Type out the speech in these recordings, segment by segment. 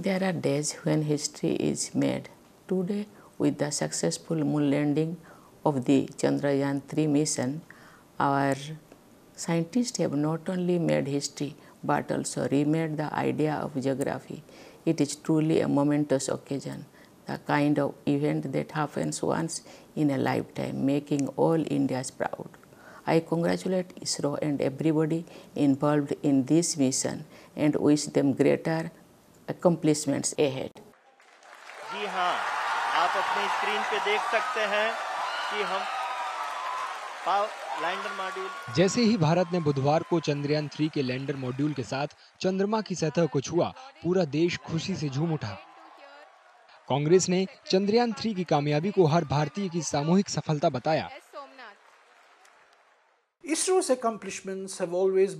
There are days when history is made. Today, with the successful moon landing of the Chandrayaan 3 mission, our scientists have not only made history but also remade the idea of geography. It is truly a momentous occasion, the kind of event that happens once in a lifetime, making all Indians proud. I congratulate ISRO and everybody involved in this mission and wish them greater accomplishments ahead. जी हाँ आप अपने screen पे देख सकते हैं कि हम lander module जैसे ही भारत ने बुधवार को चंद्रयान थ्री के लैंडर मॉड्यूल के साथ चंद्रमा की सतह को छुआ पूरा देश खुशी से झूम उठा कांग्रेस ने चंद्रयान थ्री की कामयाबी को हर भारतीय की सामूहिक सफलता बताया ISRO's accomplishments have always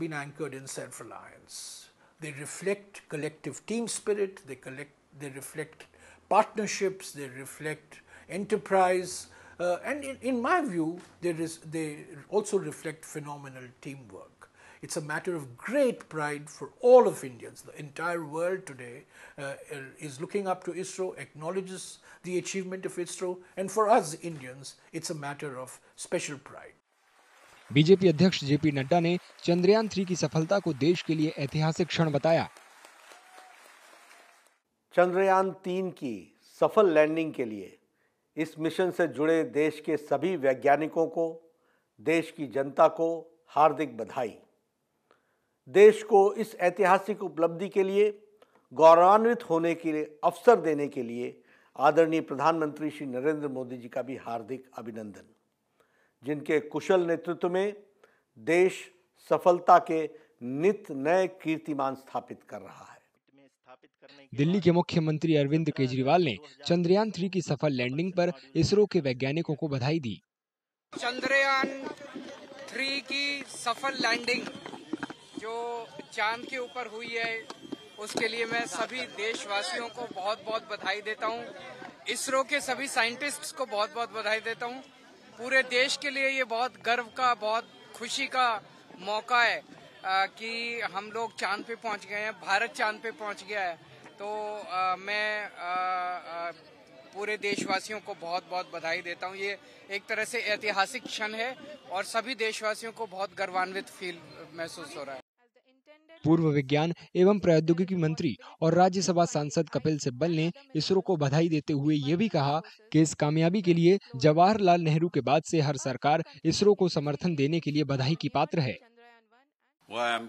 They reflect collective team spirit, they, collect, they reflect partnerships, they reflect enterprise, uh, and in, in, my view, they also reflect phenomenal teamwork. It's a matter of great pride for all of Indians. The entire world today uh, er, is looking up to ISRO, acknowledges the achievement of ISRO, and for us Indians, it's a matter of special pride. BJP अध्यक्ष जेपी नड्डा ने Chandrayaan three की सफलता को देश के लिए ऐतिहासिक क्षण बताया चंद्रयान तीन की सफल लैंडिंग के लिए इस मिशन से जुड़े देश के सभी वैज्ञानिकों को देश की जनता को हार्दिक बधाई देश को इस ऐतिहासिक उपलब्धि के लिए गौरवान्वित होने के लिए अवसर देने के लिए आदरणीय प्रधानमंत्री श्री नरेंद्र मोदी जी का भी हार्दिक अभिनंदन जिनके कुशल नेतृत्व में देश सफलता के नित नए कीर्तिमान स्थापित कर रहा है दिल्ली के मुख्यमंत्री अरविंद केजरीवाल ने चंद्रयान थ्री की सफल लैंडिंग पर इसरो के वैज्ञानिकों को बधाई दी चंद्रयान थ्री की सफल लैंडिंग जो चांद के ऊपर हुई है उसके लिए मैं सभी देशवासियों को बहुत बहुत बधाई देता हूँ इसरो के सभी साइंटिस्ट्स को बहुत बहुत बधाई देता हूँ पूरे देश के लिए ये बहुत गर्व का बहुत खुशी का मौका है आ, कि हम लोग चांद पे पहुंच गए हैं भारत चांद पे पहुंच गया है तो आ, मैं आ, पूरे देशवासियों को बहुत बहुत बधाई देता हूं ये एक तरह से ऐतिहासिक क्षण है और सभी देशवासियों को बहुत गर्वान्वित फील महसूस हो रहा है पूर्व विज्ञान एवं प्रौद्योगिकी मंत्री और राज्यसभा सांसद कपिल सिब्बल ने इसरो को बधाई देते हुए ये भी कहा कि इस कामयाबी के लिए जवाहरलाल नेहरू के बाद से हर सरकार इसरो को समर्थन देने के लिए बधाई की पात्र है well,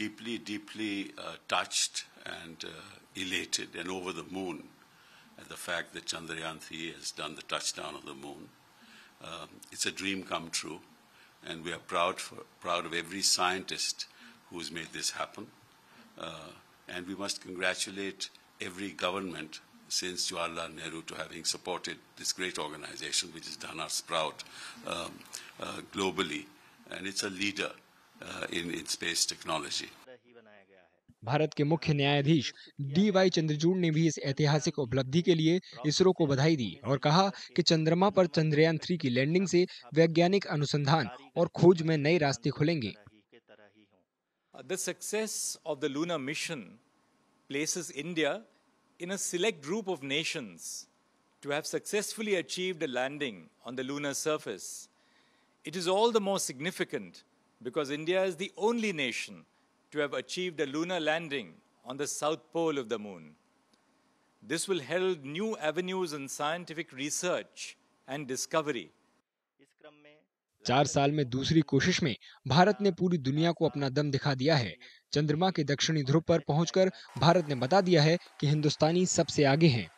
deeply, deeply uh, touched and uh, elated and over the moon at the fact that Chandrayaan 3 has done the touchdown of the moon. Um, it's a dream come true, and we are proud, for, proud of every scientist who's made this happen. Uh, and we must congratulate every government since Jawaharlal Nehru to having supported this great organization, which has done us proud um, uh, globally. And it's a leader uh, in, in space technology. Bharat के मुख्य न्यायाधीश D Y Chandrachud ने भी इस ऐतिहासिक उपलब्धि के लिए इसरो को बधाई दी और कहा कि चंद्रमा पर चंद्रयान थ्री की लैंडिंग से वैज्ञानिक अनुसंधान और खोज में नए रास्ते खुलेंगे Uh, the success of the lunar mission places India in a select group of nations to have successfully achieved a landing on the lunar surface. It is all the more significant because India is the only nation to have achieved a lunar landing on the south pole of the moon. This will herald new avenues in scientific research and discovery. चार साल में दूसरी कोशिश में भारत ने पूरी दुनिया को अपना दम दिखा दिया है चंद्रमा के दक्षिणी ध्रुव पर पहुंचकर भारत ने बता दिया है कि हिंदुस्तानी सबसे आगे हैं